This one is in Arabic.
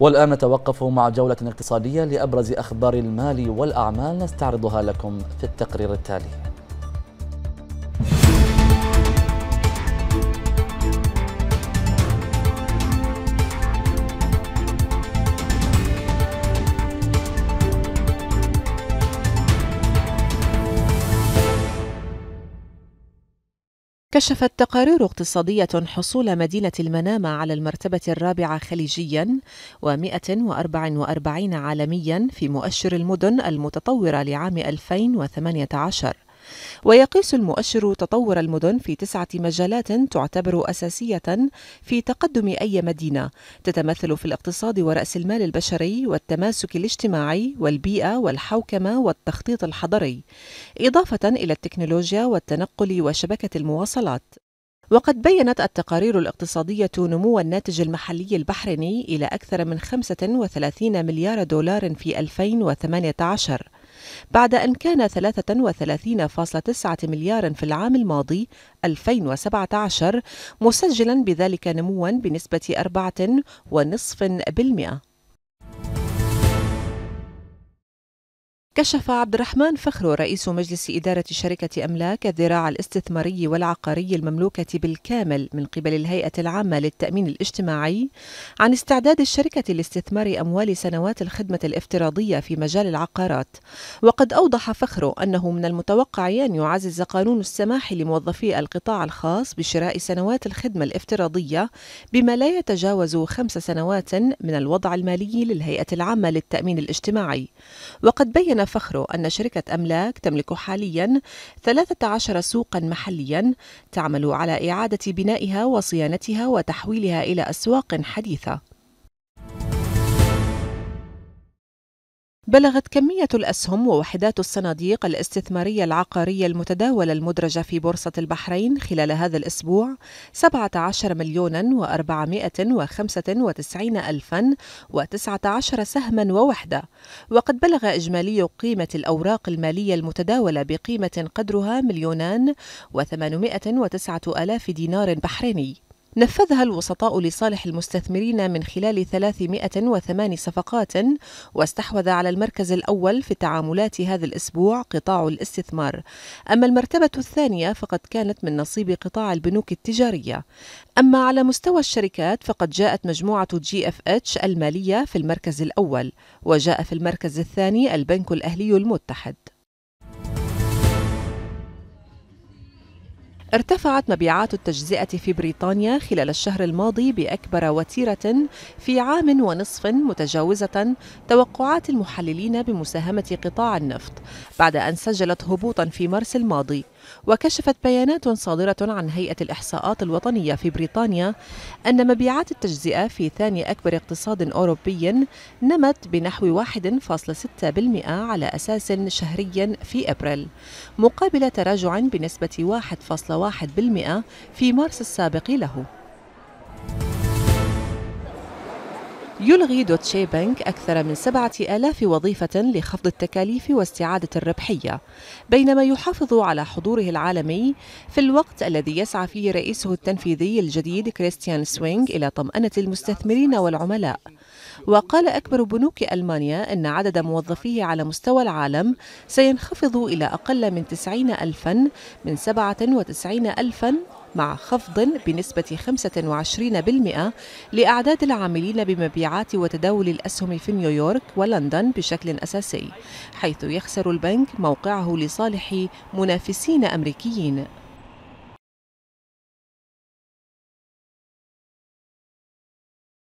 والآن نتوقف مع جولة اقتصادية لأبرز أخبار المال والأعمال نستعرضها لكم في التقرير التالي كشفت تقارير اقتصادية حصول مدينة المنامة على المرتبة الرابعة خليجياً و144 عالمياً في مؤشر المدن المتطورة لعام 2018 ويقيس المؤشر تطور المدن في تسعة مجالات تعتبر أساسية في تقدم أي مدينة تتمثل في الاقتصاد ورأس المال البشري والتماسك الاجتماعي والبيئة والحوكمة والتخطيط الحضري إضافة إلى التكنولوجيا والتنقل وشبكة المواصلات وقد بينت التقارير الاقتصادية نمو الناتج المحلي البحريني إلى أكثر من 35 مليار دولار في 2018 بعد أن كان 33.9 مليار في العام الماضي 2017 مسجلا بذلك نموا بنسبة 4.5% كشف عبد الرحمن فخرو رئيس مجلس إدارة شركة أملاك الذراع الاستثماري والعقاري المملوكة بالكامل من قبل الهيئة العامة للتأمين الاجتماعي عن استعداد الشركة لاستثمار أموال سنوات الخدمة الافتراضية في مجال العقارات، وقد أوضح فخرو أنه من المتوقع أن يعزز قانون السماح لموظفي القطاع الخاص بشراء سنوات الخدمة الافتراضية بما لا يتجاوز خمس سنوات من الوضع المالي للهيئة العامة للتأمين الاجتماعي، وقد بين فخره أن شركة أملاك تملك حاليا 13 سوقا محليا تعمل على إعادة بنائها وصيانتها وتحويلها إلى أسواق حديثة بلغت كمية الأسهم ووحدات الصناديق الاستثمارية العقارية المتداولة المدرجة في بورصة البحرين خلال هذا الأسبوع 17 مليون و495 ألفا و19 سهما ووحدة وقد بلغ إجمالي قيمة الأوراق المالية المتداولة بقيمة قدرها مليونان و809 ألاف دينار بحريني نفذها الوسطاء لصالح المستثمرين من خلال 308 صفقات واستحوذ على المركز الأول في تعاملات هذا الأسبوع قطاع الاستثمار أما المرتبة الثانية فقد كانت من نصيب قطاع البنوك التجارية أما على مستوى الشركات فقد جاءت مجموعة جي اف اتش المالية في المركز الأول وجاء في المركز الثاني البنك الأهلي المتحد ارتفعت مبيعات التجزئة في بريطانيا خلال الشهر الماضي بأكبر وتيرة في عام ونصف متجاوزة توقعات المحللين بمساهمة قطاع النفط بعد أن سجلت هبوطا في مارس الماضي وكشفت بيانات صادرة عن هيئة الإحصاءات الوطنية في بريطانيا أن مبيعات التجزئة في ثاني أكبر اقتصاد أوروبي نمت بنحو 1.6% على أساس شهري في أبريل مقابل تراجع بنسبة 1.1% في مارس السابق له يلغي دوتشي بنك أكثر من سبعة آلاف وظيفة لخفض التكاليف واستعادة الربحية بينما يحافظ على حضوره العالمي في الوقت الذي يسعى فيه رئيسه التنفيذي الجديد كريستيان سوينغ إلى طمأنة المستثمرين والعملاء وقال أكبر بنوك ألمانيا أن عدد موظفيه على مستوى العالم سينخفض إلى أقل من 90 ألفا من 97 ألفا مع خفض بنسبة 25% لأعداد العاملين بمبيعات وتداول الأسهم في نيويورك ولندن بشكل أساسي حيث يخسر البنك موقعه لصالح منافسين أمريكيين